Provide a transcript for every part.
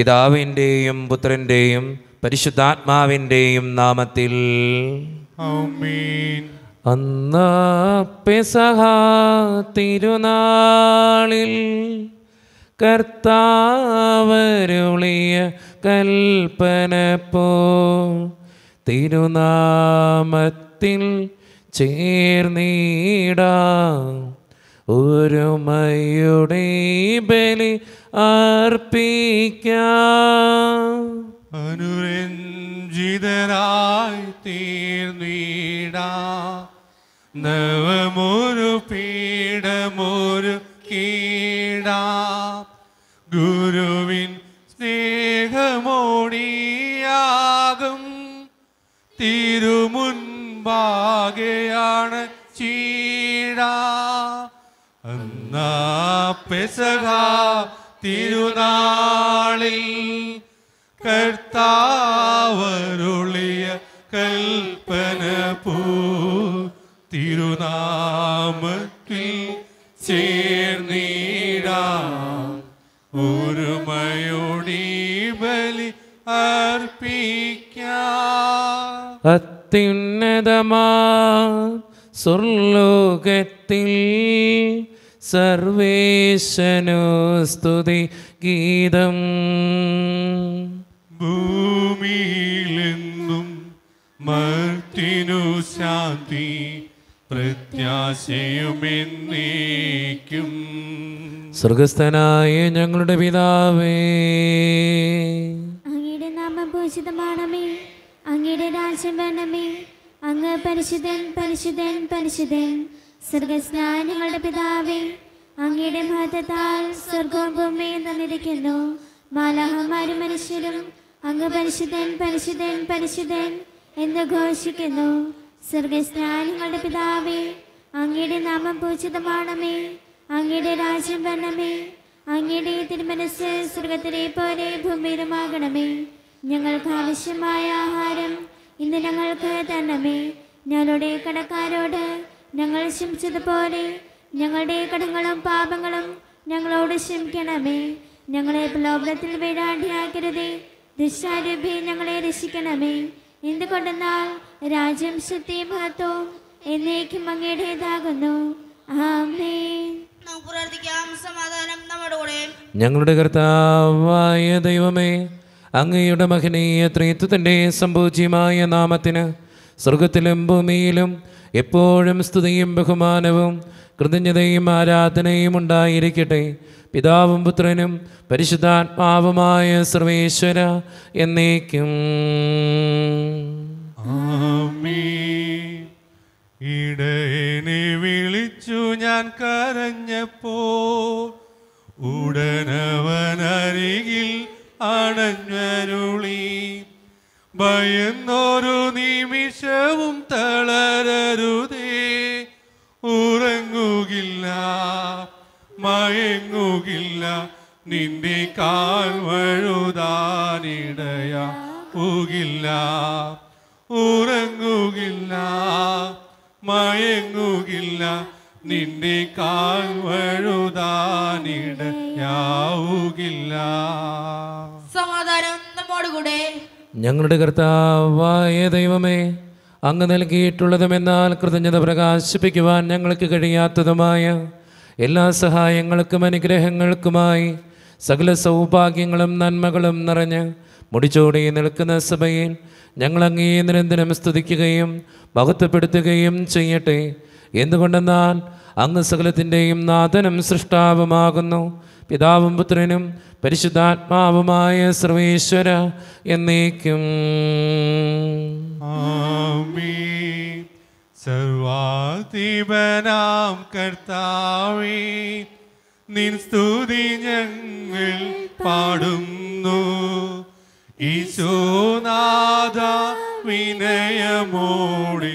പിതാവിൻ്റെയും പുത്രൻ്റെയും പരിശുദ്ധാത്മാവിൻ്റെയും നാമത്തിൽ അന്ന് പെസഹ തിരുനാളിൽ കർത്താവരുളിയ പോ തിരുനാമത്തിൽ ചേർന്നീടാം ഒരുമയുടെ ബലി അർപ്പിക്കാം അനുരഞ്ജിതരായി തീർന്നീടാ നവമൊരു പീഠമൊരു കീടാ ഗുരുവിൻ സ്നേഹമോടിയാകും തിരുമുൻപാകെയാണ് ചീടാ അന്നാ പെസഹ തിരുനാളിൽ കർത്താവരുളിയ കൽപ്പന പൂ തിരുനാമത്തിൽ ചേർന്നീടാം ഒരുമയോടി ബലി അർപ്പിക്കാം അത്യുന്നതമാ സ്വർലോകത്തിൽ സർവേശനു സ്തുതി ഗീതം ഭൂമിയിലെന്നും മർത്തിനു ശാന്തി പ്രത്യാശയുമെന്നേക്കും സ്വർഗസ്ഥനായ ഞങ്ങളുടെ പിതാവേ അങ്ങയുടെ നാമഭൂഷിതമാണമേ അങ്ങയുടെ രാജ്യം വേണമേ അങ്ങ് പരിശുദ്ധൻ പരിശുദ്ധൻ പരിശുദ്ധൻ സ്വർഗസ്നാനങ്ങളുടെ പിതാവേ അങ്ങയുടെ മഹത്വത്താൽ സ്വർഗവും ഭൂമിയും തന്നിരിക്കുന്നു മാലാഹമാരും മനുഷ്യരും അങ്ങ് പരിശുദ്ധൻ പരിശുദ്ധൻ പരിശുദ്ധൻ എന്ന് ഘോഷിക്കുന്നു സ്വർഗസ്നാനങ്ങളുടെ പിതാവേ അങ്ങയുടെ നാമം പൂജിതമാണമേ അങ്ങയുടെ രാജ്യം വരണമേ അങ്ങയുടെ തിരുമനസ് സ്വർഗത്തിലെ പോലെ ഭൂമിയിലുമാകണമേ ഞങ്ങൾക്ക് ആവശ്യമായ ആഹാരം ഇന്ന് ഞങ്ങൾക്ക് തരണമേ ഞങ്ങളുടെ കടക്കാരോട് ഞങ്ങൾ ക്ഷമിച്ചതുപോലെ ഞങ്ങളുടെ കടങ്ങളും പാപങ്ങളും ഞങ്ങളോട് ക്ഷമിക്കണമേ ഞങ്ങളെ പ്രലോഭനത്തിൽ വീഴാണ്ടിയാക്കരുതേ ദുഷ്ടാരൂപി ഞങ്ങളെ രക്ഷിക്കണമേ എന്തുകൊണ്ടെന്നാൽ രാജ്യം ശുദ്ധി മഹത്വം എന്നേക്കും അങ്ങേടേതാകുന്നു ഞങ്ങളുടെ കർത്താവായ ദൈവമേ അങ്ങയുടെ മഹനീയ ത്രീത്വത്തിൻ്റെ സംഭൂജ്യമായ നാമത്തിന് സ്വർഗത്തിലും ഭൂമിയിലും എപ്പോഴും സ്തുതിയും ബഹുമാനവും കൃതജ്ഞതയും ആരാധനയും ഉണ്ടായിരിക്കട്ടെ പിതാവും പുത്രനും പരിശുദ്ധാത്മാവുമായ സർവേശ്വര എന്നേക്കും വിളിച്ചു ഞാൻ കരഞ്ഞപ്പോൾ ഉടനവനരികിൽ അണഞ്ഞരുളീ ഭയന്നോരു നിമിഷവും തളരരുതേ ഉറങ്ങുകില്ല മയങ്ങുകില്ല നിന്റെ കാൽ വഴുതാനിടയ ഉകില്ല ഉറങ്ങുകില്ല മയങ്ങുകില്ല നിന്റെ കാൽ വഴുതാനിടയാവുകില്ല സമാധാനം നമ്മോടുകൂടെ ഞങ്ങളുടെ കർത്താവായ ദൈവമേ അങ്ങ് എന്നാൽ കൃതജ്ഞത പ്രകാശിപ്പിക്കുവാൻ ഞങ്ങൾക്ക് കഴിയാത്തതുമായ എല്ലാ സഹായങ്ങൾക്കും അനുഗ്രഹങ്ങൾക്കുമായി സകല സൗഭാഗ്യങ്ങളും നന്മകളും നിറഞ്ഞ് മുടിച്ചോടി നിൽക്കുന്ന സഭയിൽ ഞങ്ങൾ നിരന്തരം സ്തുതിക്കുകയും മഹത്വപ്പെടുത്തുകയും ചെയ്യട്ടെ എന്തുകൊണ്ടെന്നാൽ അങ്ങ് സകലത്തിൻ്റെയും നാഥനം സൃഷ്ടാവുമാകുന്നു പിതാവും പുത്രനും പരിശുദ്ധാത്മാവുമായ സർവേശ്വര എന്നേക്കും സർവാതിപനാം കർത്താവേ നിൻ സ്തുതി ഞങ്ങൾ പാടുന്നു ഈശോനാഥ വിനയമോടി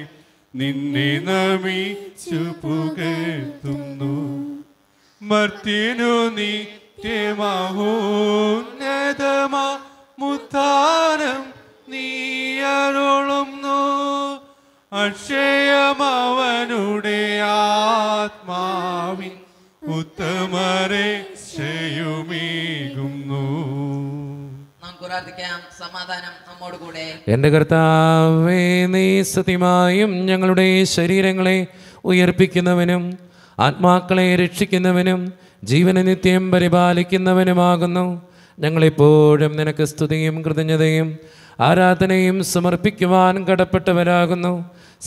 നിന്നെ നമിച്ചു പുകഴ്ത്തുന്നു മർത്തിനു നിത്യമഹോന്നതമാ മുത്താനം നീ അരുളുന്നു അക്ഷയമവനുടെ ആത്മാവിൻ ഉത്തമരെ ചെയ്യുമീകുന്നു എന്റെ കർത്താവേ നീ സത്യമായും ഞങ്ങളുടെ ശരീരങ്ങളെ ഉയർപ്പിക്കുന്നവനും ആത്മാക്കളെ രക്ഷിക്കുന്നവനും ജീവന നിത്യം പരിപാലിക്കുന്നവനുമാകുന്നു ഞങ്ങളെപ്പോഴും നിനക്ക് സ്തുതിയും കൃതജ്ഞതയും ആരാധനയും സമർപ്പിക്കുവാൻ കടപ്പെട്ടവരാകുന്നു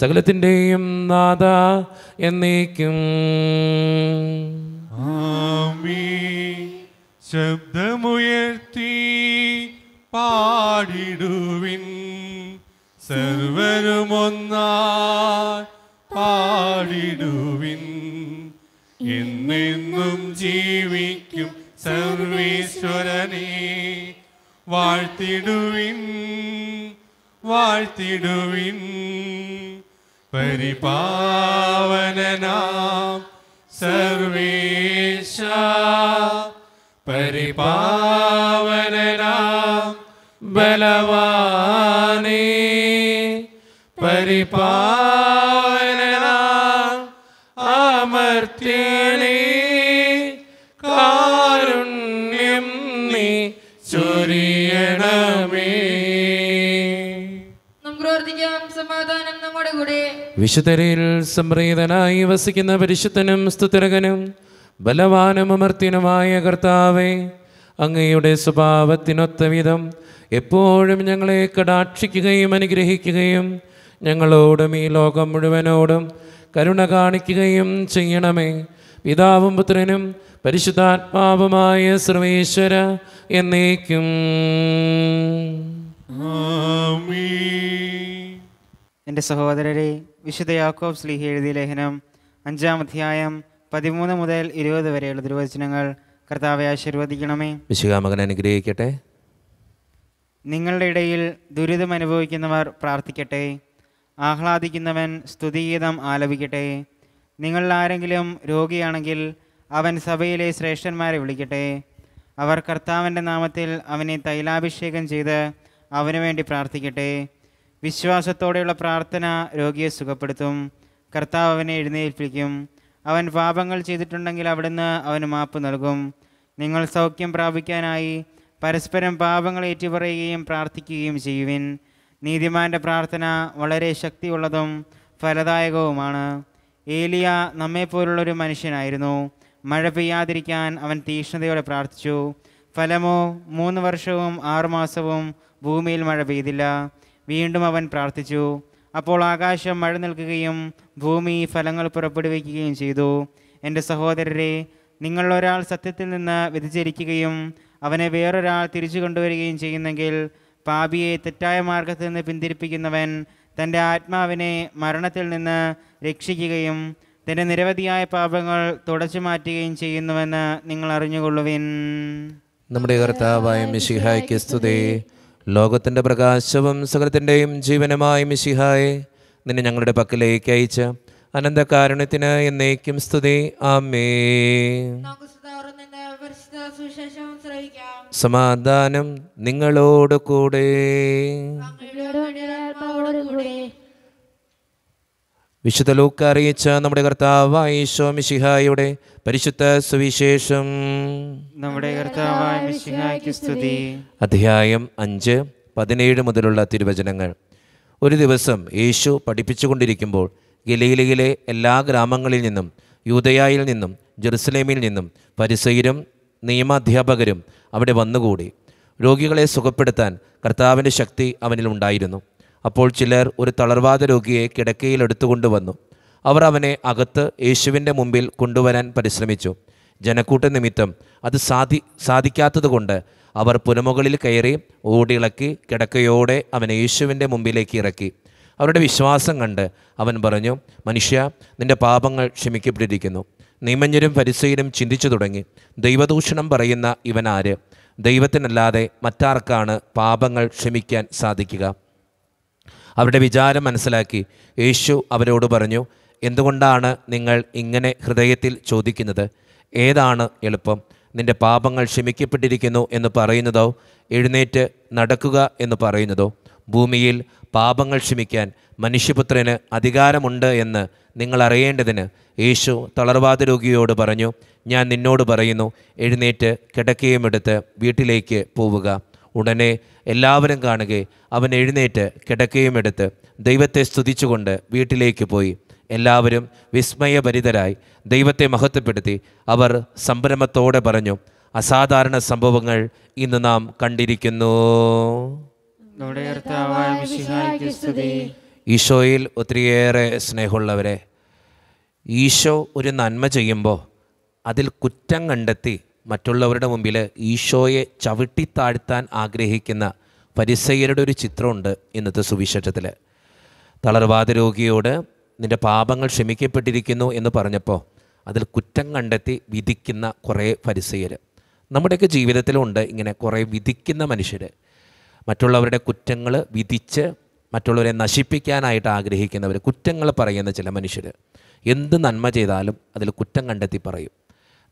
സകലത്തിൻ്റെയും നാഥ എന്നേക്കും ശബ്ദമുയർത്തി പാടിടുവിൻ സർവരുമൊന്നാ പാടിടുവിൻ എന്നെന്നും ജീവിക്കും സർവീശ്വരനെ വാഴ്ത്തിടുവിൻ വാഴ്ത്തിടുവിൻ പരിപാവനനാം സർവേശ പരിപാവനനാം ബലവാനേ പരിപാ വിശുദ്ധരയിൽ സംപ്രീതനായി വസിക്കുന്ന പരിശുദ്ധനും സ്തുതിരകനും ബലവാനും അമർത്തിനുമായ കർത്താവേ അങ്ങയുടെ സ്വഭാവത്തിനൊത്ത വിധം എപ്പോഴും ഞങ്ങളെ കടാക്ഷിക്കുകയും അനുഗ്രഹിക്കുകയും ഞങ്ങളോടും ഈ ലോകം മുഴുവനോടും കരുണ കാണിക്കുകയും ചെയ്യണമേ പിതാവും പുത്രനും പരിശുദ്ധാത്മാവുമായ സർവേശ്വര എന്നേക്കും ആമീൻ എൻ്റെ സഹോദരരെ വിശുദ്ധ യാക്കോബ് സ്ലീഹി എഴുതിയ ലേഖനം അഞ്ചാം അധ്യായം പതിമൂന്ന് മുതൽ ഇരുപത് വരെയുള്ള ദുർവചനങ്ങൾ കർത്താവെ ആശീർവദിക്കണമേ വിശുഖാമകൻ അനുഗ്രഹിക്കട്ടെ നിങ്ങളുടെ ഇടയിൽ ദുരിതം അനുഭവിക്കുന്നവർ പ്രാർത്ഥിക്കട്ടെ ആഹ്ലാദിക്കുന്നവൻ സ്തുതിഗീതം ആലപിക്കട്ടെ നിങ്ങളിൽ ആരെങ്കിലും രോഗിയാണെങ്കിൽ അവൻ സഭയിലെ ശ്രേഷ്ഠന്മാരെ വിളിക്കട്ടെ അവർ കർത്താവിൻ്റെ നാമത്തിൽ അവനെ തൈലാഭിഷേകം ചെയ്ത് അവനു വേണ്ടി പ്രാർത്ഥിക്കട്ടെ വിശ്വാസത്തോടെയുള്ള പ്രാർത്ഥന രോഗിയെ സുഖപ്പെടുത്തും കർത്താവ് അവനെ എഴുന്നേൽപ്പിക്കും അവൻ പാപങ്ങൾ ചെയ്തിട്ടുണ്ടെങ്കിൽ അവിടുന്ന് അവന് മാപ്പ് നൽകും നിങ്ങൾ സൗഖ്യം പ്രാപിക്കാനായി പരസ്പരം പാപങ്ങൾ ഏറ്റുപറയുകയും പ്രാർത്ഥിക്കുകയും ചെയ്യുവിൻ നീതിമാൻ്റെ പ്രാർത്ഥന വളരെ ശക്തിയുള്ളതും ഫലദായകവുമാണ് ഏലിയ നമ്മെപ്പോലുള്ളൊരു മനുഷ്യനായിരുന്നു മഴ പെയ്യാതിരിക്കാൻ അവൻ തീക്ഷ്ണതയോടെ പ്രാർത്ഥിച്ചു ഫലമോ മൂന്ന് വർഷവും ആറുമാസവും ഭൂമിയിൽ മഴ പെയ്തില്ല വീണ്ടും അവൻ പ്രാർത്ഥിച്ചു അപ്പോൾ ആകാശം മഴ നൽകുകയും ഭൂമി ഫലങ്ങൾ പുറപ്പെടുവിക്കുകയും ചെയ്തു എൻ്റെ സഹോദരരെ നിങ്ങൾ ഒരാൾ സത്യത്തിൽ നിന്ന് വ്യതിചരിക്കുകയും അവനെ വേറൊരാൾ തിരിച്ചു കൊണ്ടുവരികയും ചെയ്യുന്നെങ്കിൽ പാപിയെ തെറ്റായ മാർഗത്തിൽ നിന്ന് പിന്തിരിപ്പിക്കുന്നവൻ തൻ്റെ ആത്മാവിനെ മരണത്തിൽ നിന്ന് രക്ഷിക്കുകയും തൻ്റെ നിരവധിയായ പാപങ്ങൾ തുടച്ചു മാറ്റുകയും ചെയ്യുന്നുവെന്ന് നിങ്ങൾ അറിഞ്ഞുകൊള്ളുവിൻ നമ്മുടെ കർത്താവായ മിശിഹായ്ക്ക് സ്തുതേ ലോകത്തിൻ്റെ പ്രകാശവും സകലത്തിൻ്റെയും ജീവനുമായ മിശിഹായെ നിന്നെ ഞങ്ങളുടെ പക്കലേക്ക് അയച്ച അനന്തകാരുണ്യത്തിന് എന്നേക്കും സ്തുതി ആമേ സമാധാനം നിങ്ങളോട് കൂടെ വിശുദ്ധ ലൂക്ക അറിയിച്ച നമ്മുടെ കർത്താവായ മിശിഹായുടെ പരിശുദ്ധ സുവിശേഷം നമ്മുടെ കർത്താവായ സ്തുതി അധ്യായം അഞ്ച് പതിനേഴ് മുതലുള്ള തിരുവചനങ്ങൾ ഒരു ദിവസം യേശു പഠിപ്പിച്ചുകൊണ്ടിരിക്കുമ്പോൾ ഗലീലയിലെ എല്ലാ ഗ്രാമങ്ങളിൽ നിന്നും യൂതയായിൽ നിന്നും ജെറുസലേമിൽ നിന്നും പരിസൈരും നിയമാധ്യാപകരും അവിടെ വന്നുകൂടി രോഗികളെ സുഖപ്പെടുത്താൻ കർത്താവിൻ്റെ ശക്തി അവനിൽ ഉണ്ടായിരുന്നു അപ്പോൾ ചിലർ ഒരു തളർവാദ രോഗിയെ കിടക്കയിൽ എടുത്തുകൊണ്ടുവന്നു അവർ അവനെ അകത്ത് യേശുവിൻ്റെ മുമ്പിൽ കൊണ്ടുവരാൻ പരിശ്രമിച്ചു ജനക്കൂട്ട നിമിത്തം അത് സാധി സാധിക്കാത്തതുകൊണ്ട് അവർ പുനമുകളിൽ കയറി ഓടിളക്കി കിടക്കയോടെ അവനെ യേശുവിൻ്റെ മുമ്പിലേക്ക് ഇറക്കി അവരുടെ വിശ്വാസം കണ്ട് അവൻ പറഞ്ഞു മനുഷ്യ നിന്റെ പാപങ്ങൾ ക്ഷമിക്കപ്പെട്ടിരിക്കുന്നു നിയമജ്ഞരും പരിസയിലും ചിന്തിച്ചു തുടങ്ങി ദൈവദൂഷണം പറയുന്ന ഇവനാര് ദൈവത്തിനല്ലാതെ മറ്റാർക്കാണ് പാപങ്ങൾ ക്ഷമിക്കാൻ സാധിക്കുക അവരുടെ വിചാരം മനസ്സിലാക്കി യേശു അവരോട് പറഞ്ഞു എന്തുകൊണ്ടാണ് നിങ്ങൾ ഇങ്ങനെ ഹൃദയത്തിൽ ചോദിക്കുന്നത് ഏതാണ് എളുപ്പം നിൻ്റെ പാപങ്ങൾ ക്ഷമിക്കപ്പെട്ടിരിക്കുന്നു എന്ന് പറയുന്നതോ എഴുന്നേറ്റ് നടക്കുക എന്ന് പറയുന്നതോ ഭൂമിയിൽ പാപങ്ങൾ ക്ഷമിക്കാൻ മനുഷ്യപുത്രന് അധികാരമുണ്ട് എന്ന് നിങ്ങൾ അറിയേണ്ടതിന് യേശു തളർവാദ രോഗിയോട് പറഞ്ഞു ഞാൻ നിന്നോട് പറയുന്നു എഴുന്നേറ്റ് എടുത്ത് വീട്ടിലേക്ക് പോവുക ഉടനെ എല്ലാവരും കാണുകയെ അവൻ എഴുന്നേറ്റ് കിടക്കയും എടുത്ത് ദൈവത്തെ സ്തുതിച്ചുകൊണ്ട് വീട്ടിലേക്ക് പോയി എല്ലാവരും വിസ്മയഭരിതരായി ദൈവത്തെ മഹത്വപ്പെടുത്തി അവർ സംഭ്രമത്തോടെ പറഞ്ഞു അസാധാരണ സംഭവങ്ങൾ ഇന്ന് നാം കണ്ടിരിക്കുന്നു ഈശോയിൽ ഒത്തിരിയേറെ സ്നേഹമുള്ളവരെ ഈശോ ഒരു നന്മ ചെയ്യുമ്പോൾ അതിൽ കുറ്റം കണ്ടെത്തി മറ്റുള്ളവരുടെ മുമ്പിൽ ഈശോയെ ചവിട്ടിത്താഴ്ത്താൻ ആഗ്രഹിക്കുന്ന പരിസയരുടെ ഒരു ചിത്രമുണ്ട് ഇന്നത്തെ സുവിശേഷത്തിൽ തളർവാദ രോഗിയോട് നിൻ്റെ പാപങ്ങൾ ക്ഷമിക്കപ്പെട്ടിരിക്കുന്നു എന്ന് പറഞ്ഞപ്പോൾ അതിൽ കുറ്റം കണ്ടെത്തി വിധിക്കുന്ന കുറേ പരിസയർ നമ്മുടെയൊക്കെ ജീവിതത്തിലുണ്ട് ഇങ്ങനെ കുറേ വിധിക്കുന്ന മനുഷ്യർ മറ്റുള്ളവരുടെ കുറ്റങ്ങൾ വിധിച്ച് മറ്റുള്ളവരെ നശിപ്പിക്കാനായിട്ട് ആഗ്രഹിക്കുന്നവർ കുറ്റങ്ങൾ പറയുന്ന ചില മനുഷ്യർ എന്ത് നന്മ ചെയ്താലും അതിൽ കുറ്റം കണ്ടെത്തി പറയും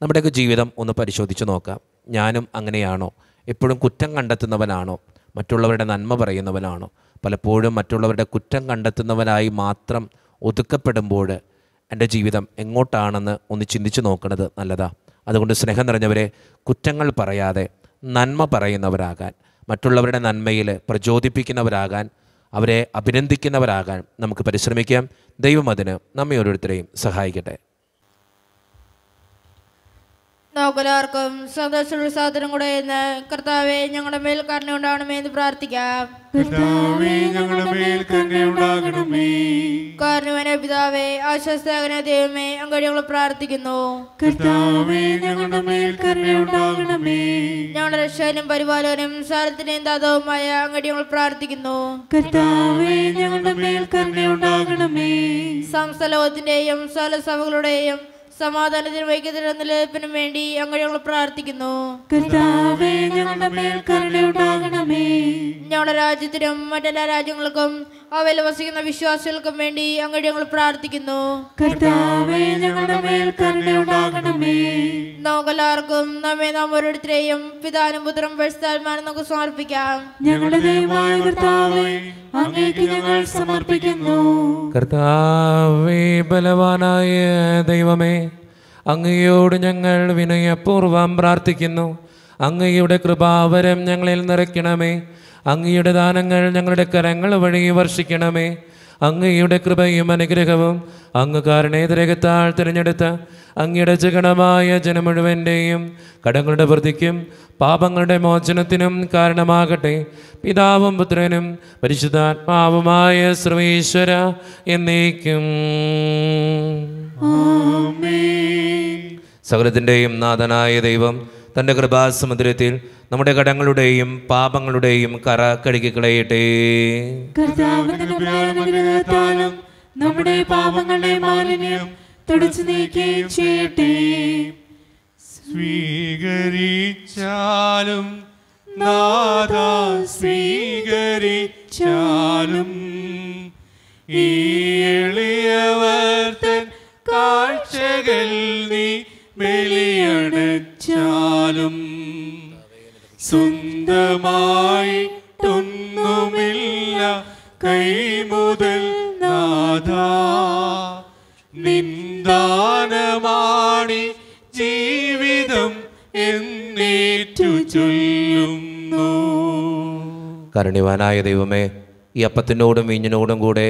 നമ്മുടെയൊക്കെ ജീവിതം ഒന്ന് പരിശോധിച്ച് നോക്കാം ഞാനും അങ്ങനെയാണോ എപ്പോഴും കുറ്റം കണ്ടെത്തുന്നവനാണോ മറ്റുള്ളവരുടെ നന്മ പറയുന്നവനാണോ പലപ്പോഴും മറ്റുള്ളവരുടെ കുറ്റം കണ്ടെത്തുന്നവനായി മാത്രം ഒതുക്കപ്പെടുമ്പോൾ എൻ്റെ ജീവിതം എങ്ങോട്ടാണെന്ന് ഒന്ന് ചിന്തിച്ച് നോക്കുന്നത് നല്ലതാ അതുകൊണ്ട് സ്നേഹം നിറഞ്ഞവരെ കുറ്റങ്ങൾ പറയാതെ നന്മ പറയുന്നവരാകാൻ മറ്റുള്ളവരുടെ നന്മയിൽ പ്രചോദിപ്പിക്കുന്നവരാകാൻ അവരെ അഭിനന്ദിക്കുന്നവരാകാൻ നമുക്ക് പരിശ്രമിക്കാം ദൈവം അതിന് നമ്മെ ഓരോരുത്തരെയും സഹായിക്കട്ടെ നോക്കലാർക്കും സന്തോഷമുള്ള സാധനം കൂടെ എന്ന് കർത്താവെ ഞങ്ങളുടെ മേൽ കരുണ ഉണ്ടാകണമേ എന്ന് പ്രാർത്ഥിക്കാം കാരണവനെ പിതാവേ പ്രാർത്ഥിക്കുന്നു ഞങ്ങളുടെ രക്ഷകനും പരിപാലകനും സാരത്തിന്റെയും ദാതവുമായ അങ്ങോട്ട് ഞങ്ങൾ പ്രാർത്ഥിക്കുന്നു സംസ്ഥലോകത്തിന്റെയും സ്ഥലസഭകളുടെയും സമാധാനത്തിന് വൈകുന്നേരം നിലനിൽപ്പിനും വേണ്ടി അങ്ങ് ഞങ്ങൾ പ്രാർത്ഥിക്കുന്നു കർത്താവേ ഞങ്ങളുടെ കരുണയുണ്ടാകണമേ ഞങ്ങളുടെ രാജ്യത്തിനും മറ്റെല്ലാ രാജ്യങ്ങൾക്കും അവയിൽ വസിക്കുന്ന വിശ്വാസികൾക്കും വേണ്ടി അങ്ങ് ഞങ്ങൾ പ്രാർത്ഥിക്കുന്നു കർത്താവേ ഞങ്ങളുടെ കരുണയുണ്ടാകണമേ നമ്മെ നാം ഓരോരുത്തരെയും പിതാനും പുത്രം പരിസ്ഥാത്മാനും നമുക്ക് സമർപ്പിക്കാം ഞങ്ങളുടെ ദൈവമായ കർത്താവേ അങ്ങേക്ക് ഞങ്ങൾ സമർപ്പിക്കുന്നു കർത്താവേ ബലവാനായ ദൈവമേ അങ്ങയോട് ഞങ്ങൾ വിനയപൂർവം പ്രാർത്ഥിക്കുന്നു അങ്ങയുടെ കൃപാവരം ഞങ്ങളിൽ നിറയ്ക്കണമേ അങ്ങയുടെ ദാനങ്ങൾ ഞങ്ങളുടെ കരങ്ങൾ വഴി വർഷിക്കണമേ അങ്ങയുടെ കൃപയും അനുഗ്രഹവും അങ്ങ് കാരണേതരകത്താൽ തിരഞ്ഞെടുത്ത അങ്ങയുടെ ജഗണമായ ജനം മുഴുവൻ്റെയും കടങ്ങളുടെ വൃദ്ധിക്കും പാപങ്ങളുടെ മോചനത്തിനും കാരണമാകട്ടെ പിതാവും പുത്രനും പരിശുദ്ധാത്മാവുമായ സർവേശ്വര എന്നേക്കും സകലത്തിൻ്റെയും നാഥനായ ദൈവം തൻ്റെ കൃപാസമുദ്രത്തിൽ നമ്മുടെ കടങ്ങളുടെയും പാപങ്ങളുടെയും കറ കഴുകി കളയട്ടെ നമ്മുടെ പാപങ്ങളുടെ മാലിന്യം തുടച്ചു നീക്കുകയും ചെയ്യട്ടെ സ്വീകരിച്ചാലും നാഥ സ്വീകരിച്ചാലും ഈ എളിയവർ തൻ കാഴ്ചകൾ നീ ഒന്നുമില്ല കൈ കൈമുതൽ നാഥ നിന്ദാനമാണി ചൊല്ലുന്നു കരുണിവാനായ ദൈവമേ ഈ അപ്പത്തിനോടും വീഞ്ഞിനോടും കൂടെ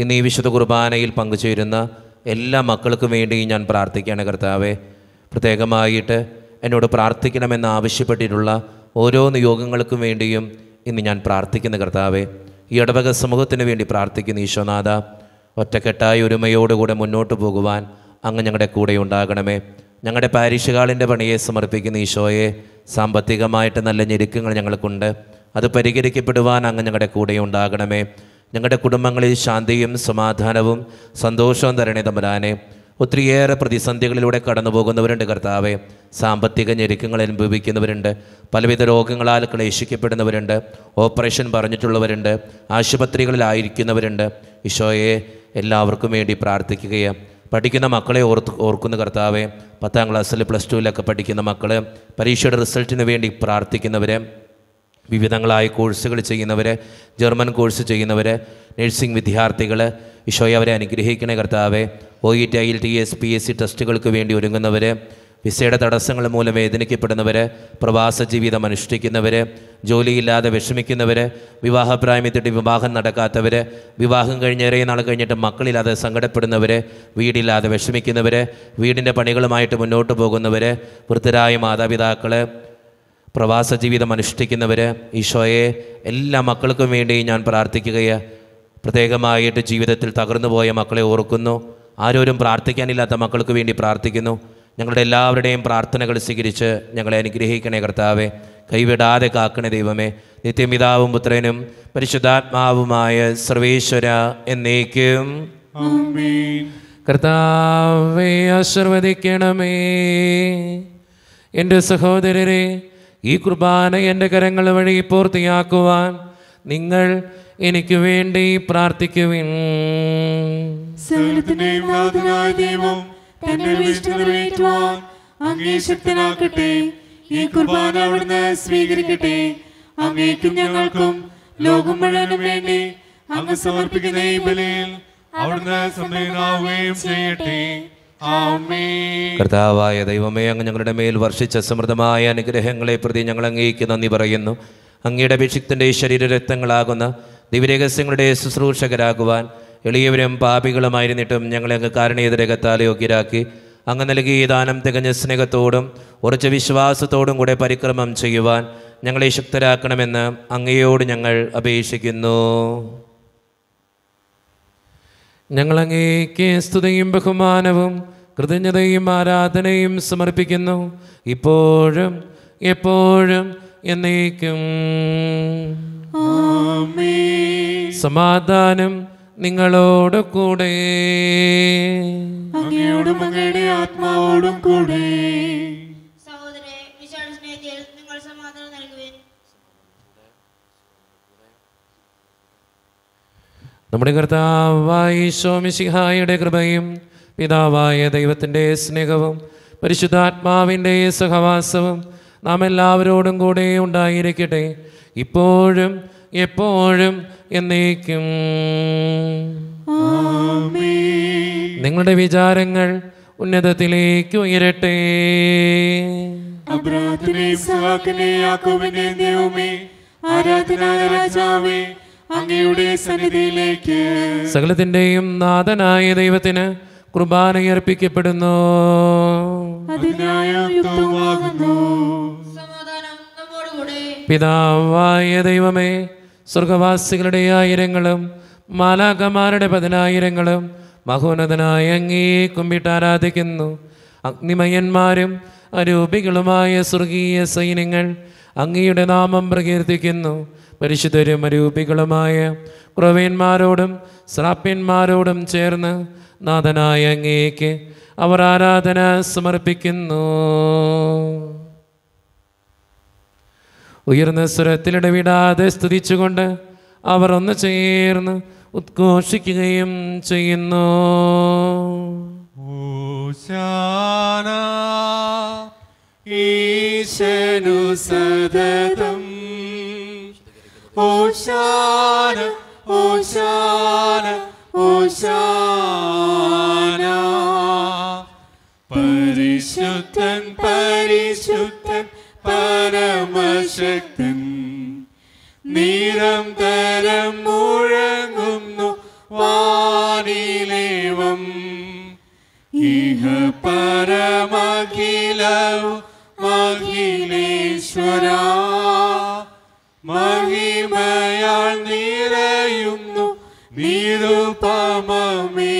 ഇന്ന് ഈ വിശുദ്ധ കുർബാനയിൽ പങ്കുചേരുന്ന എല്ലാ മക്കൾക്കും വേണ്ടി ഞാൻ പ്രാർത്ഥിക്കുകയാണ് കർത്താവെ പ്രത്യേകമായിട്ട് എന്നോട് പ്രാർത്ഥിക്കണമെന്ന് ആവശ്യപ്പെട്ടിട്ടുള്ള ഓരോ നിയോഗങ്ങൾക്കും വേണ്ടിയും ഇന്ന് ഞാൻ പ്രാർത്ഥിക്കുന്ന കർത്താവെ ഈ ഇടവക സമൂഹത്തിന് വേണ്ടി പ്രാർത്ഥിക്കുന്ന ഈശോനാഥ ഒറ്റക്കെട്ടായി ഒരുമയോടുകൂടെ മുന്നോട്ട് പോകുവാൻ അങ്ങ് ഞങ്ങളുടെ കൂടെ ഉണ്ടാകണമേ ഞങ്ങളുടെ പാരിഷ് ഹാളിൻ്റെ പണിയെ സമർപ്പിക്കുന്ന ഈശോയെ സാമ്പത്തികമായിട്ട് നല്ല ഞെരുക്കങ്ങൾ ഞങ്ങൾക്കുണ്ട് അത് പരിഹരിക്കപ്പെടുവാൻ അങ്ങ് ഞങ്ങളുടെ കൂടെ ഉണ്ടാകണമേ ഞങ്ങളുടെ കുടുംബങ്ങളിൽ ശാന്തിയും സമാധാനവും സന്തോഷവും തരണേ തമ്പുരാനെ ഒത്തിരിയേറെ പ്രതിസന്ധികളിലൂടെ കടന്നു പോകുന്നവരുണ്ട് കർത്താവെ സാമ്പത്തിക ഞെരുക്കങ്ങൾ അനുഭവിക്കുന്നവരുണ്ട് പലവിധ രോഗങ്ങളാൽ ക്ലേശിക്കപ്പെടുന്നവരുണ്ട് ഓപ്പറേഷൻ പറഞ്ഞിട്ടുള്ളവരുണ്ട് ആശുപത്രികളിലായിരിക്കുന്നവരുണ്ട് ഈശോയെ എല്ലാവർക്കും വേണ്ടി പ്രാർത്ഥിക്കുകയും പഠിക്കുന്ന മക്കളെ ഓർത്ത് ഓർക്കുന്ന കർത്താവെ പത്താം ക്ലാസ്സിൽ പ്ലസ് ടുവിലൊക്കെ പഠിക്കുന്ന മക്കൾ പരീക്ഷയുടെ റിസൾട്ടിന് വേണ്ടി പ്രാർത്ഥിക്കുന്നവരെ വിവിധങ്ങളായ കോഴ്സുകൾ ചെയ്യുന്നവർ ജർമ്മൻ കോഴ്സ് ചെയ്യുന്നവർ നഴ്സിംഗ് വിദ്യാർത്ഥികൾ ഈശോയെ അവരെ അനുഗ്രഹിക്കണേ കർത്താവെ O E e T I L T S P S C ടെസ്റ്റുകൾക്ക് വേണ്ടി ഒരുങ്ങുന്നവർ വിസയുടെ തടസ്സങ്ങൾ മൂലം വേദനിക്കപ്പെടുന്നവർ പ്രവാസ ജീവിതം അനുഷ്ഠിക്കുന്നവർ ജോലിയില്ലാതെ വിഷമിക്കുന്നവർ വിവാഹപ്രായം വിവാഹം നടക്കാത്തവർ വിവാഹം കഴിഞ്ഞ് ഏറെ നാൾ കഴിഞ്ഞിട്ട് മക്കളില്ലാതെ സങ്കടപ്പെടുന്നവർ വീടില്ലാതെ വിഷമിക്കുന്നവർ വീടിൻ്റെ പണികളുമായിട്ട് മുന്നോട്ട് പോകുന്നവർ വൃദ്ധരായ മാതാപിതാക്കൾ പ്രവാസ ജീവിതം അനുഷ്ഠിക്കുന്നവർ ഈശോയെ എല്ലാ മക്കൾക്കും വേണ്ടി ഞാൻ പ്രാർത്ഥിക്കുകയെ പ്രത്യേകമായിട്ട് ജീവിതത്തിൽ പോയ മക്കളെ ഓർക്കുന്നു ആരോരും പ്രാർത്ഥിക്കാനില്ലാത്ത മക്കൾക്ക് വേണ്ടി പ്രാർത്ഥിക്കുന്നു ഞങ്ങളുടെ എല്ലാവരുടെയും പ്രാർത്ഥനകൾ സ്വീകരിച്ച് ഞങ്ങളെ അനുഗ്രഹിക്കണേ കർത്താവെ കൈവിടാതെ കാക്കണേ ദൈവമേ നിത്യപിതാവും പുത്രനും പരിശുദ്ധാത്മാവുമായ സർവേശ്വര എന്നേക്കും കർത്താവെ ആശീർവദിക്കണമേ എൻ്റെ സഹോദരരെ ഈ കുർബാന എൻ്റെ കരങ്ങൾ വഴി പൂർത്തിയാക്കുവാൻ നിങ്ങൾ എനിക്ക് വേണ്ടി പ്രാർത്ഥിക്കുവിൻ ദൈവം തന്റെ വീഴ്ച നിറവേറ്റുവാൻ അങ്ങേ ശക്തനാക്കട്ടെ ഈ കുർബാന അവിടുന്ന് സ്വീകരിക്കട്ടെ അങ്ങേക്കും ഞങ്ങൾക്കും ലോകം മുഴുവനും വേണ്ടി അങ്ങ് സമർപ്പിക്കുന്ന ഈ ബലിയിൽ അവിടുന്ന് സമയനാവുകയും ചെയ്യട്ടെ കർത്താവായ ദൈവമേ അങ്ങ് ഞങ്ങളുടെ മേൽ വർഷിച്ച സമൃദ്ധമായ അനുഗ്രഹങ്ങളെ പ്രതി ഞങ്ങൾ അങ്ങേക്ക് നന്ദി പറയുന്നു അങ്ങയുടെ അഭിഷിക്തൻ്റെ ശരീരരക്തങ്ങളാകുന്ന ദിവ്യരഹസ്യങ്ങളുടെ ശുശ്രൂഷകരാകുവാൻ എളിയവരും പാപികളുമായിരുന്നിട്ടും ഞങ്ങളെ അങ്ങ് കാരണീയതരകത്താൽ യോഗ്യരാക്കി അങ്ങ് നൽകിയ ദാനം തികഞ്ഞ സ്നേഹത്തോടും ഉറച്ച വിശ്വാസത്തോടും കൂടെ പരിക്രമം ചെയ്യുവാൻ ഞങ്ങളെ ശക്തരാക്കണമെന്ന് അങ്ങയോട് ഞങ്ങൾ അപേക്ഷിക്കുന്നു ഞങ്ങളങ്ങേക്ക് സ്തുതിയും ബഹുമാനവും കൃതജ്ഞതയും ആരാധനയും സമർപ്പിക്കുന്നു ഇപ്പോഴും എപ്പോഴും എന്നേക്കും സമാധാനം നിങ്ങളോട് കൂടെ അങ്ങയോടും അങ്ങയുടെ ആത്മാവോടും കൂടെ നമ്മുടെ കർത്താവായി സോമിസിഹായുടെ കൃപയും പിതാവായ ദൈവത്തിൻ്റെ സ്നേഹവും പരിശുദ്ധാത്മാവിൻ്റെ സഹവാസവും നാം എല്ലാവരോടും കൂടെ ഉണ്ടായിരിക്കട്ടെ ഇപ്പോഴും എപ്പോഴും എന്നേക്കും നിങ്ങളുടെ വിചാരങ്ങൾ ഉന്നതത്തിലേക്ക് ഉയരട്ടെ സകലത്തിന്റെയും നാഥനായ ദൈവത്തിന് കൃപാനയർപ്പിക്കപ്പെടുന്നു പിതാവായ ദൈവമേ സ്വർഗവാസികളുടെ ആയിരങ്ങളും മാലാകമാരുടെ പതിനായിരങ്ങളും മഹോന്നതനായ അങ്ങേ കുമ്പിട്ട് ആരാധിക്കുന്നു അഗ്നിമയന്മാരും അരൂപികളുമായ സ്വർഗീയ സൈന്യങ്ങൾ അങ്ങയുടെ നാമം പ്രകീർത്തിക്കുന്നു പരിശുദ്ധരും അരൂപികളുമായ കുറവേന്മാരോടും ശ്രാപ്യന്മാരോടും ചേർന്ന് നാഥനായ അങ്ങേക്ക് അവർ ആരാധന സമർപ്പിക്കുന്നു ഉയർന്ന സ്വരത്തിലിടവിടാതെ സ്തുതിച്ചുകൊണ്ട് അവർ ഒന്ന് ചേർന്ന് ഉദ്ഘോഷിക്കുകയും ചെയ്യുന്നു ഈശനു സദതം ഓശാന ഓശാന സർവശക്തൻ നീരം തരം മുഴങ്ങുന്നു വാനിലേവം ഇഹ പരമഖില മഹിലേശ്വര മഹിമയാൾ നിറയുന്നു നിരുപമേ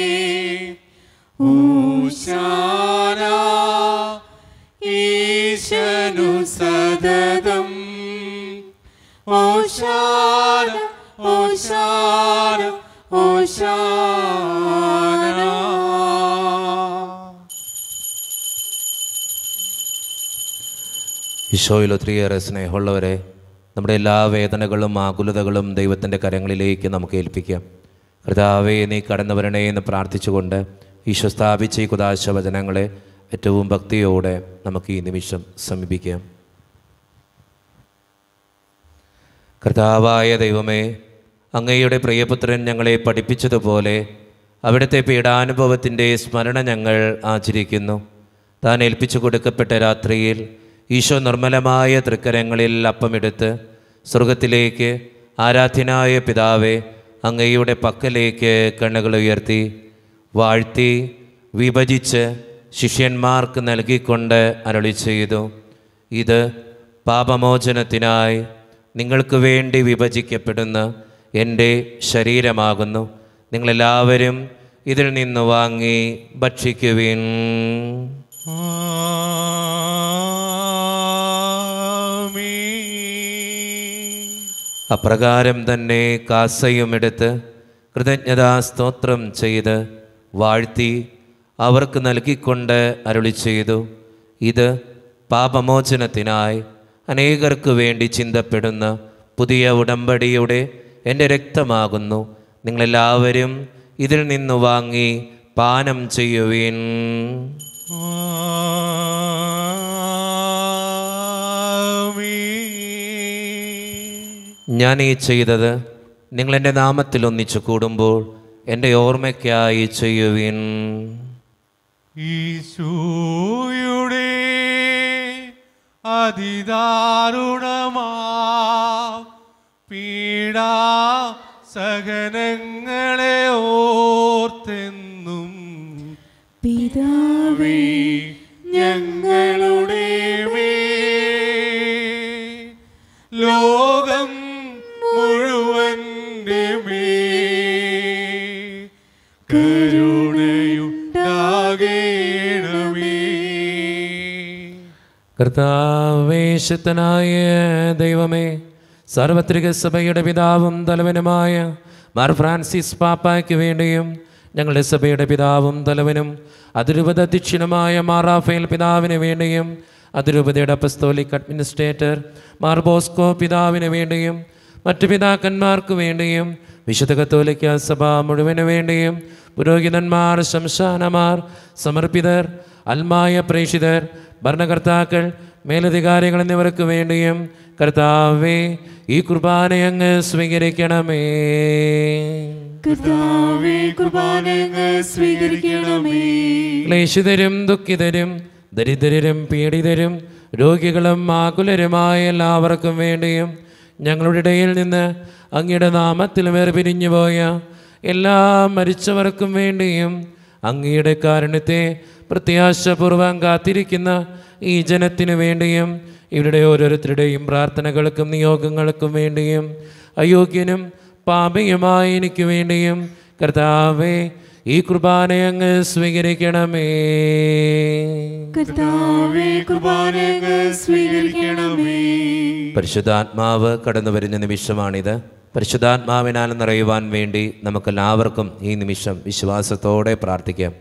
ഈശോയിൽ ഒത്തിരിയേറെ സ്നേഹമുള്ളവരെ നമ്മുടെ എല്ലാ വേദനകളും ആകുലതകളും ദൈവത്തിൻ്റെ കരങ്ങളിലേക്ക് നമുക്ക് ഏൽപ്പിക്കാം കർത്താവേ നീ കടന്നു വരണേ എന്ന് പ്രാർത്ഥിച്ചുകൊണ്ട് ഈശോ സ്ഥാപിച്ച ഈ കുദാശ വചനങ്ങളെ ഏറ്റവും ഭക്തിയോടെ നമുക്ക് ഈ നിമിഷം സമീപിക്കാം കർത്താവായ ദൈവമേ അങ്ങയുടെ പ്രിയപുത്രൻ ഞങ്ങളെ പഠിപ്പിച്ചതുപോലെ അവിടുത്തെ പീഡാനുഭവത്തിൻ്റെ സ്മരണ ഞങ്ങൾ ആചരിക്കുന്നു താൻ ഏൽപ്പിച്ചു കൊടുക്കപ്പെട്ട രാത്രിയിൽ ഈശോ നിർമ്മലമായ തൃക്കരങ്ങളിൽ അപ്പമെടുത്ത് സ്വർഗത്തിലേക്ക് ആരാധ്യനായ പിതാവെ അങ്ങയുടെ പക്കലേക്ക് കണ്ണുകൾ ഉയർത്തി വാഴ്ത്തി വിഭജിച്ച് ശിഷ്യന്മാർക്ക് നൽകിക്കൊണ്ട് അരളി ചെയ്തു ഇത് പാപമോചനത്തിനായി നിങ്ങൾക്ക് വേണ്ടി വിഭജിക്കപ്പെടുന്ന എൻ്റെ ശരീരമാകുന്നു നിങ്ങളെല്ലാവരും ഇതിൽ നിന്ന് വാങ്ങി ഭക്ഷിക്കുവിൻ ആ അപ്രകാരം തന്നെ കാസയുമെടുത്ത് കൃതജ്ഞതാ സ്തോത്രം ചെയ്ത് വാഴ്ത്തി അവർക്ക് നൽകിക്കൊണ്ട് അരുളി ചെയ്തു ഇത് പാപമോചനത്തിനായി അനേകർക്ക് വേണ്ടി ചിന്തപ്പെടുന്ന പുതിയ ഉടമ്പടിയുടെ എൻ്റെ രക്തമാകുന്നു നിങ്ങളെല്ലാവരും ഇതിൽ നിന്ന് വാങ്ങി പാനം ചെയ്യുവീൻ ഞാൻ ഈ ചെയ്തത് എൻ്റെ നാമത്തിൽ ഒന്നിച്ചു കൂടുമ്പോൾ എൻ്റെ ഓർമ്മയ്ക്കായി ചെയ്യുവിൻ ഈശോയുടെ അതിദാരുണമാ പീഡാ സഹനങ്ങളെ ഓ കർത്താവേശത്തനായ ദൈവമേ സാർവത്രിക സഭയുടെ പിതാവും തലവനുമായ മാർ ഫ്രാൻസിസ് പാപ്പയ്ക്ക് വേണ്ടിയും ഞങ്ങളുടെ സഭയുടെ പിതാവും തലവനും അതിരൂപത അധ്യക്ഷനുമായ റാഫേൽ പിതാവിന് വേണ്ടിയും അതിരൂപതയുടെ അപ്പസ്തോലിക് അഡ്മിനിസ്ട്രേറ്റർ മാർ ബോസ്കോ പിതാവിന് വേണ്ടിയും മറ്റു പിതാക്കന്മാർക്ക് വേണ്ടിയും വിശുദ്ധ കത്തോലിക്ക സഭ മുഴുവന് വേണ്ടിയും പുരോഹിതന്മാർ ശംശാനമാർ സമർപ്പിതർ അൽമായ പ്രേഷിതർ ഭരണകർത്താക്കൾ മേലധികാരികൾ എന്നിവർക്ക് വേണ്ടിയും കർത്താവേ ഈ കുർബാന സ്വീകരിക്കണമേ കർത്താവേ സ്വീകരിക്കണമേ ക്ലേശിതരും ദുഃഖിതരും ദരിദ്രരും പീഡിതരും രോഗികളും ആകുലരുമായ എല്ലാവർക്കും വേണ്ടിയും ഞങ്ങളുടെ ഇടയിൽ നിന്ന് അങ്ങയുടെ നാമത്തിൽ വേർപിരിഞ്ഞു പോയ എല്ലാ മരിച്ചവർക്കും വേണ്ടിയും അങ്ങയുടെ കാരണത്തെ പ്രത്യാശപൂർവം കാത്തിരിക്കുന്ന ഈ ജനത്തിനു വേണ്ടിയും ഇവരുടെ ഓരോരുത്തരുടെയും പ്രാർത്ഥനകൾക്കും നിയോഗങ്ങൾക്കും വേണ്ടിയും അയോഗ്യനും പാപിയുമായി എനിക്ക് വേണ്ടിയും കർത്താവേ ഈ കുർബാന അങ്ങ് സ്വീകരിക്കണമേ പരിശുദ്ധാത്മാവ് കടന്നു വരുന്ന നിമിഷമാണിത് പരിശുദ്ധാത്മാവിനാൽ നിറയുവാൻ വേണ്ടി നമുക്കെല്ലാവർക്കും ഈ നിമിഷം വിശ്വാസത്തോടെ പ്രാർത്ഥിക്കാം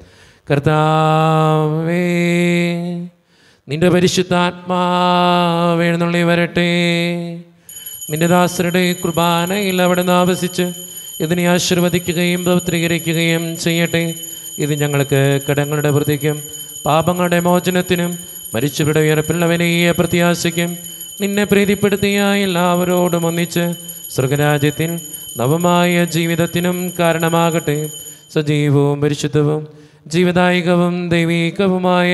കർത്താവേ നിന്റെ പരിശുദ്ധാത്മാവേണെന്നുള്ളി വരട്ടെ നിന്റെ ദാസരുടെ കുർബാനയിൽ അവിടെ നിന്ന് ആവശിച്ച് ഇതിനെ ആശീർവദിക്കുകയും പവിത്രീകരിക്കുകയും ചെയ്യട്ടെ ഇത് ഞങ്ങൾക്ക് കടങ്ങളുടെ വൃത്തിക്കും പാപങ്ങളുടെ മോചനത്തിനും മരിച്ചവരുടെ ഉയർപ്പിള്ളവനെയെ പ്രത്യാശിക്കും നിന്നെ പ്രീതിപ്പെടുത്തിയ എല്ലാവരോടും ഒന്നിച്ച് സ്വർഗരാജ്യത്തിൽ നവമായ ജീവിതത്തിനും കാരണമാകട്ടെ സജീവവും പരിശുദ്ധവും ജീവദായികവും ദൈവീകവുമായ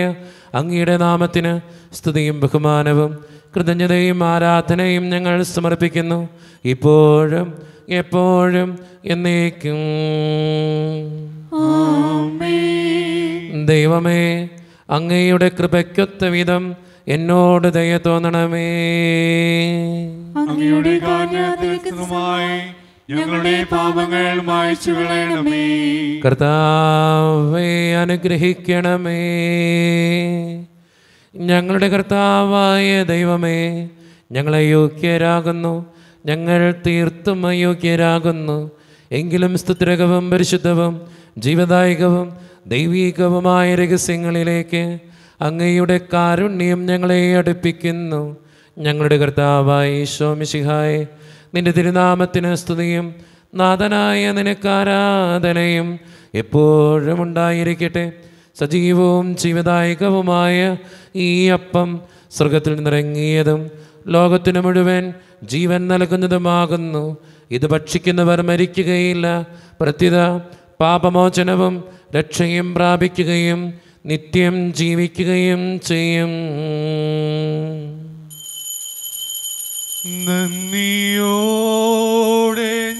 അങ്ങയുടെ നാമത്തിന് സ്തുതിയും ബഹുമാനവും കൃതജ്ഞതയും ആരാധനയും ഞങ്ങൾ സമർപ്പിക്കുന്നു ഇപ്പോഴും എപ്പോഴും എന്നേക്കും ദൈവമേ അങ്ങയുടെ കൃപയ്ക്കൊത്ത വിധം എന്നോട് ദയ തോന്നണമേ അങ്ങയുടെ ഞങ്ങളുടെ പാപങ്ങൾ മായ്ച്ചു കളയണമേ കർത്താവെ അനുഗ്രഹിക്കണമേ ഞങ്ങളുടെ കർത്താവായ ദൈവമേ ഞങ്ങളെ യോഗ്യരാകുന്നു ഞങ്ങൾ തീർത്തും അയോഗ്യരാകുന്നു എങ്കിലും സ്തുത്രകവും പരിശുദ്ധവും ജീവദായകവും ദൈവീകവുമായ രഹസ്യങ്ങളിലേക്ക് അങ്ങയുടെ കാരുണ്യം ഞങ്ങളെ അടുപ്പിക്കുന്നു ഞങ്ങളുടെ കർത്താവായി ശോമിശിഹായ് നിന്റെ തിരുനാമത്തിന് സ്തുതിയും നാഥനായ നിനക്ക് ആരാധനയും എപ്പോഴും ഉണ്ടായിരിക്കട്ടെ സജീവവും ജീവദായകവുമായ ഈ അപ്പം സ്വർഗത്തിൽ നിന്നിറങ്ങിയതും ലോകത്തിനു മുഴുവൻ ജീവൻ നൽകുന്നതുമാകുന്നു ഇത് ഭക്ഷിക്കുന്നവർ മരിക്കുകയില്ല പ്രത്യുത പാപമോചനവും രക്ഷയും പ്രാപിക്കുകയും നിത്യം ജീവിക്കുകയും ചെയ്യും നന്ദിയോടെ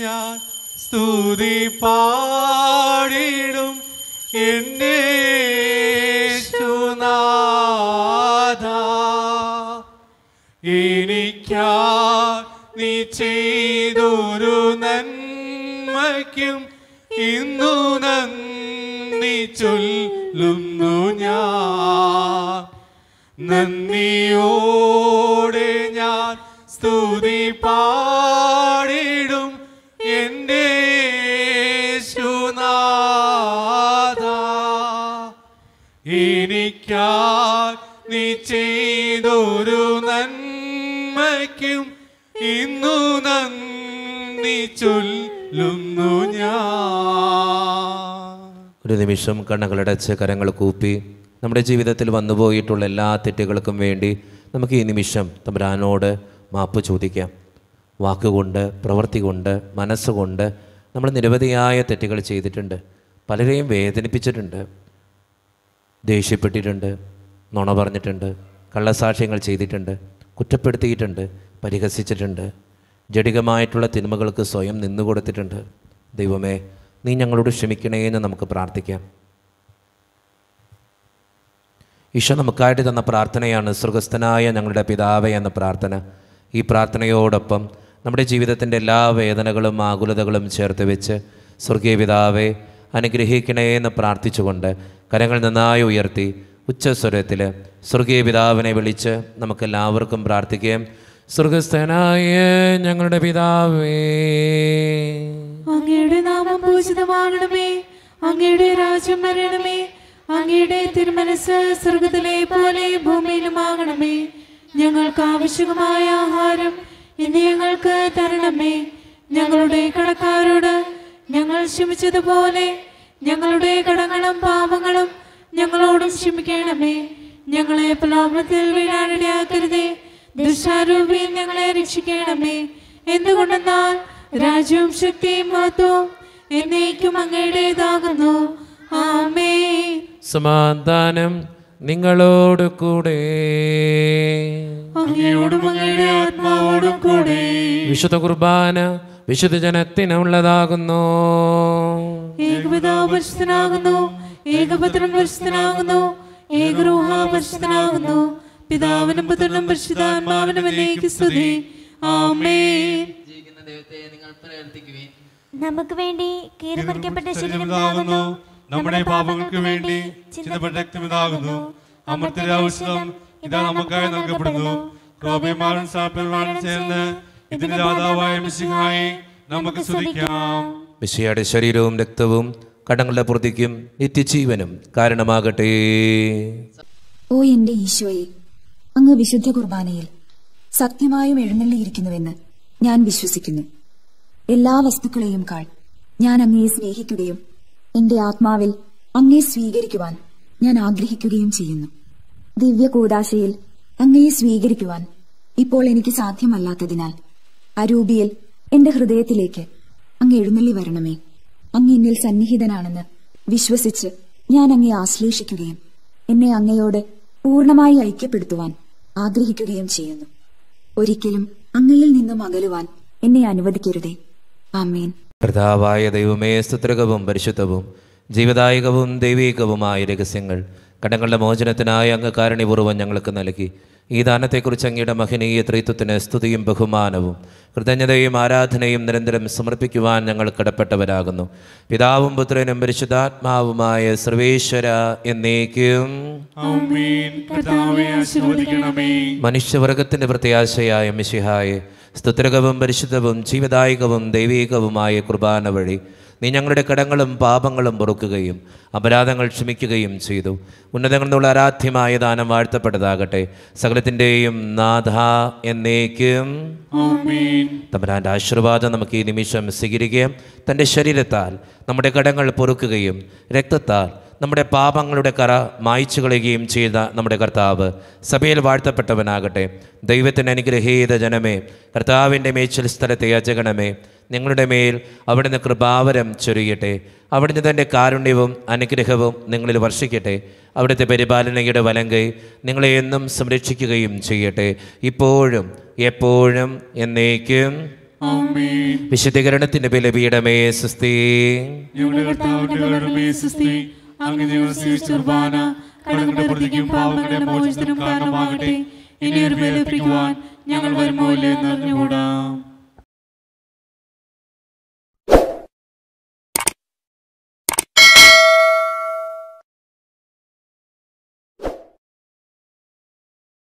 ഞാൻ സ്തുതി പാടിടും എന്നേ ചെയ്തൊരു നന്മയ്ക്കും ഇന്നു നന്ദി ചൊല്ലുന്നു ഞാൻ നന്ദിയോടെ ഞാൻ സ്തുതി പാടിടും എൻ്റെ ശുനാഥ എനിക്കാ നീ ചെയ്തൊരു നന്മയ്ക്കും ഇന്നു നന്ദി ചൊല്ലുന്നു ഞാൻ ഒരു നിമിഷം കണ്ണുകളടച്ച് കരങ്ങൾ കൂപ്പി നമ്മുടെ ജീവിതത്തിൽ വന്നുപോയിട്ടുള്ള എല്ലാ തെറ്റുകൾക്കും വേണ്ടി നമുക്ക് ഈ നിമിഷം തമ്പുരാനോട് മാപ്പ് ചോദിക്കാം വാക്കുകൊണ്ട് പ്രവൃത്തി കൊണ്ട് മനസ്സുകൊണ്ട് നമ്മൾ നിരവധിയായ തെറ്റുകൾ ചെയ്തിട്ടുണ്ട് പലരെയും വേദനിപ്പിച്ചിട്ടുണ്ട് ദേഷ്യപ്പെട്ടിട്ടുണ്ട് നുണ പറഞ്ഞിട്ടുണ്ട് കള്ളസാക്ഷ്യങ്ങൾ ചെയ്തിട്ടുണ്ട് കുറ്റപ്പെടുത്തിയിട്ടുണ്ട് പരിഹസിച്ചിട്ടുണ്ട് ജടികമായിട്ടുള്ള തിന്മകൾക്ക് സ്വയം നിന്നു കൊടുത്തിട്ടുണ്ട് ദൈവമേ നീ ഞങ്ങളോട് ക്ഷമിക്കണേ എന്ന് നമുക്ക് പ്രാർത്ഥിക്കാം ഈശോ നമുക്കായിട്ട് തന്ന പ്രാർത്ഥനയാണ് സൃഗസ്ഥനായ ഞങ്ങളുടെ പിതാവേ എന്ന പ്രാർത്ഥന ഈ പ്രാർത്ഥനയോടൊപ്പം നമ്മുടെ ജീവിതത്തിൻ്റെ എല്ലാ വേദനകളും ആകുലതകളും ചേർത്ത് വെച്ച് സ്വർഗീയ പിതാവെ അനുഗ്രഹിക്കണേ എന്ന് പ്രാർത്ഥിച്ചുകൊണ്ട് കരങ്ങൾ നന്നായി ഉയർത്തി ഉച്ചസ്വരത്തിൽ സ്വർഗീയ പിതാവിനെ വിളിച്ച് നമുക്കെല്ലാവർക്കും പ്രാർത്ഥിക്കുകയും സ്വർഗസ്ഥനായ ഞങ്ങളുടെ പിതാവേ അങ്ങയുടെ നാമം പൂജിതമാകണമേ അങ്ങയുടെ രാജ്യം വരണമേ അങ്ങയുടെ തിരുമനസ് സ്വർഗത്തിലെ പോലെ ഭൂമിയിലുമാകണമേ ഞങ്ങൾക്ക് ആവശ്യമായ ആഹാരം ഇനി ഞങ്ങൾക്ക് തരണമേ ഞങ്ങളുടെ കടക്കാരോട് ഞങ്ങൾ ക്ഷമിച്ചതുപോലെ ഞങ്ങളുടെ കടങ്ങളും പാപങ്ങളും ഞങ്ങളോടും ക്ഷമിക്കണമേ ഞങ്ങളെ പ്രലോഭനത്തിൽ വീഴാനിടയാക്കരുതേ ദുഷാരൂപി ഞങ്ങളെ രക്ഷിക്കണമേ എന്തുകൊണ്ടെന്നാൽ രാജ്യവും ശക്തിയും മഹത്വവും എന്നേക്കും അങ്ങയുടേതാകുന്നു ആമേ സമാധാനം നിങ്ങളോട് കൂടെ ആത്മാവോടും കൂടെ വിശുദ്ധ കുർബാന വിശുദ്ധ ജനത്തിനുള്ളതാകുന്നു ഏകപിതാപരിശുദ്ധനാകുന്നു ഏകപത്രം പരിശുദ്ധനാകുന്നു ഏകരൂഹാപരിശുദ്ധനാകുന്നു പിതാവിനും പുത്രനും പരിശുദ്ധാത്മാവിനും എന്നേക്കും സ്തുതി ആമേൻ ജീവിക്കുന്ന ദൈവത്തെ നിങ്ങൾ പ്രാർത്ഥിക്കുകയും നമുക്ക് വേണ്ടി കീറിമറിക്കപ്പെട്ട ശരീരം ഇതാകുന്നു നമ്മുടെ പാപങ്ങൾക്ക് വേണ്ടി ചിന്തപ്പെട്ട രക്തം ഇതാകുന്നു അമൃതരാവശ്യം ഇതാ നമുക്കായി നൽകപ്പെടുന്നു ക്രോബിമാരും സാപ്പന്മാരും ചേർന്ന് ഇതിന് രാജാവായ മിശിഹായി നമുക്ക് സ്തുതിക്കാം മിശിയുടെ ശരീരവും രക്തവും കടങ്ങളുടെ പുറത്തേക്കും നിത്യജീവനും കാരണമാകട്ടെ ഓ എൻ്റെ ഈശോയെ അങ്ങ് വിശുദ്ധ കുർബാനയിൽ സത്യമായും എഴുന്നള്ളിയിരിക്കുന്നുവെന്ന് ഞാൻ വിശ്വസിക്കുന്നു എല്ലാ വസ്തുക്കളെയും കാൾ ഞാൻ അങ്ങയെ സ്നേഹിക്കുകയും എന്റെ ആത്മാവിൽ അങ്ങയെ സ്വീകരിക്കുവാൻ ഞാൻ ആഗ്രഹിക്കുകയും ചെയ്യുന്നു ദിവ്യ കൂടാശയിൽ അങ്ങയെ സ്വീകരിക്കുവാൻ ഇപ്പോൾ എനിക്ക് സാധ്യമല്ലാത്തതിനാൽ അരൂപിയിൽ എന്റെ ഹൃദയത്തിലേക്ക് അങ്ങ് എഴുന്നള്ളി വരണമേ അങ്ങ് എന്നിൽ സന്നിഹിതനാണെന്ന് വിശ്വസിച്ച് ഞാൻ അങ്ങെ ആശ്ലേഷിക്കുകയും എന്നെ അങ്ങയോട് പൂർണ്ണമായി ഐക്യപ്പെടുത്തുവാൻ ആഗ്രഹിക്കുകയും ചെയ്യുന്നു ഒരിക്കലും അങ്ങയിൽ നിന്നും അകലുവാൻ എന്നെ അനുവദിക്കരുതേ ആമേൻ കർത്താവായ ദൈവമേ സ്തുത്രകവും പരിശുദ്ധവും ജീവദായകവും ദൈവീകവുമായ രഹസ്യങ്ങൾ കടങ്ങളുടെ മോചനത്തിനായി അങ്ങ് കാരണിപൂർവ്വം ഞങ്ങൾക്ക് നൽകി ഈ ദാനത്തെക്കുറിച്ച് അങ്ങയുടെ മഹനീയ ത്രിത്വത്തിന് സ്തുതിയും ബഹുമാനവും കൃതജ്ഞതയും ആരാധനയും നിരന്തരം സമർപ്പിക്കുവാൻ ഞങ്ങൾ കടപ്പെട്ടവരാകുന്നു പിതാവും പുത്രനും പരിശുദ്ധാത്മാവുമായ സർവേശ്വര എന്നേക്കും മനുഷ്യവർഗത്തിൻ്റെ പ്രത്യാശയായ മിശിഹായെ സ്തുത്രകവും പരിശുദ്ധവും ജീവദായകവും ദൈവീകവുമായ കുർബാന വഴി നീ ഞങ്ങളുടെ കടങ്ങളും പാപങ്ങളും പൊറുക്കുകയും അപരാധങ്ങൾ ക്ഷമിക്കുകയും ചെയ്തു ഉന്നതങ്ങളിൽ നിന്നുള്ള ആരാധ്യമായ ദാനം വാഴ്ത്തപ്പെട്ടതാകട്ടെ സകലത്തിൻ്റെയും നാഥ എന്നേക്കും തമ്പരാൻ്റെ ആശീർവാദം നമുക്ക് ഈ നിമിഷം സ്വീകരിക്കുകയും തൻ്റെ ശരീരത്താൽ നമ്മുടെ കടങ്ങൾ പൊറുക്കുകയും രക്തത്താൽ നമ്മുടെ പാപങ്ങളുടെ കറ മായ്ച്ചു കളയുകയും ചെയ്ത നമ്മുടെ കർത്താവ് സഭയിൽ വാഴ്ത്തപ്പെട്ടവനാകട്ടെ ദൈവത്തിന് അനുഗ്രഹീത ജനമേ കർത്താവിൻ്റെ മേച്ചൽ സ്ഥലത്തെ അജഗണമേ നിങ്ങളുടെ മേൽ അവിടുന്ന് കൃപാവരം ചൊരിയട്ടെ അവിടുന്ന് തൻ്റെ കാരുണ്യവും അനുഗ്രഹവും നിങ്ങളിൽ വർഷിക്കട്ടെ അവിടുത്തെ പരിപാലനയുടെ വലങ്കൈ നിങ്ങളെ എന്നും സംരക്ഷിക്കുകയും ചെയ്യട്ടെ ഇപ്പോഴും എപ്പോഴും എന്നേക്കും വിശദീകരണത്തിന്റെ ബലപീഠമേ സുസ്തി ഞങ്ങൾ വരുമോ ഇല്ലേ എന്നറിഞ്ഞുകൂടാം